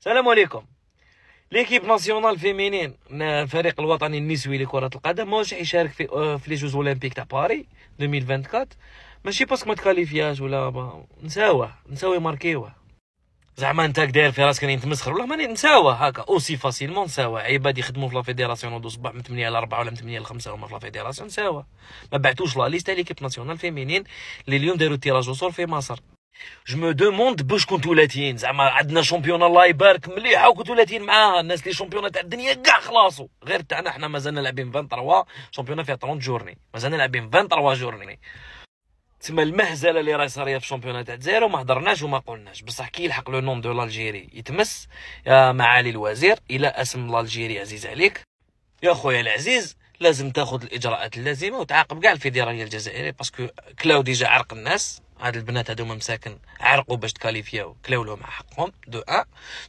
السلام عليكم ليكيب ناسيونال فيمينين الفريق الوطني النسوي لكرة القدم ماهوش حيشارك في آه، في لي جوز اولمبيك تاع باري 2024 ماشي باسكو ما تكاليفياش ولا با... نساوه نساوي يماركيوه زعما انت داير في راسك راني نتمسخر والله ماني نساوه هكا اوسي فاسيلمون نساوه عباد يخدموا في لا فيديراسيون ودو صباح من 8 ل 4 ولا من 8 ل 5 هما في لا فيديراسيون نساوه ما بعتوش لا ليست تاع ليكيب ناسيونال فيمينين اللي اليوم داروا تيراج وصول في مصر جو مو دوموند باش كنتو لاتين زعما عندنا شامبيون الله يبارك مليحه وكنتو لاتين معاها الناس اللي شامبيون تاع الدنيا كاع خلاصوا غير تاعنا حنا مازالنا لاعبين 23 شامبيون فيها 30 جورني مازالنا لاعبين 23 جورني تسمى المهزله اللي راهي صاريه في شامبيون تاع الجزائر وما هضرناش وما قلناش بصح كي يلحق لو نوم دو لالجيري يتمس يا معالي الوزير الى اسم لالجيري عزيز عليك يا خويا العزيز لازم تاخذ الاجراءات اللازمه وتعاقب كاع الفيدراليه الجزائريه باسكو كلاو ديجا عرق الناس هاد البنات هادو مساكن عرقوا باش تكاليفياو كلاو لهم حقهم دو ان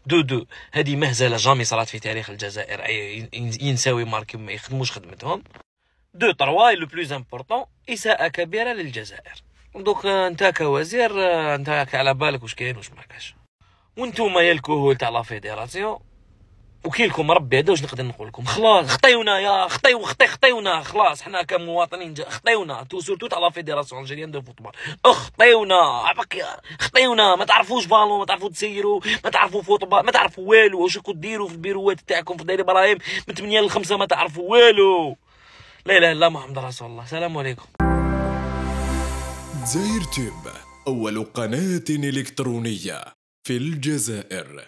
دو دو هادي مهزله جامي صارت في تاريخ الجزائر اي ينساوي ماركي ما يخدموش خدمتهم دو تروا لو بلوز امبورطون اساءه كبيره للجزائر دوك آه، انت كوزير آه، انت على بالك واش كاين واش ما كاش وانتوما يا الكهول تاع لا فيديراسيون وكيلكم ربي هذا واش نقدر نقول لكم خلاص خطيونا يا خطيو خطي خطيونا خلاص حنا كمواطنين خطيونا تو سورتو تاع لا فيديراسيون الجيريان دو فوتبول خطيونا عبق خطيونا ما تعرفوش فالون ما تعرفوا تسيروا ما تعرفوا فوتبول ما تعرفوا والو واش ديروا في البيروات تاعكم في دير ابراهيم من 8 ل 5 ما تعرفوا والو لا اله الا محمد رسول الله السلام عليكم دزاير تيب اول قناه الكترونيه في الجزائر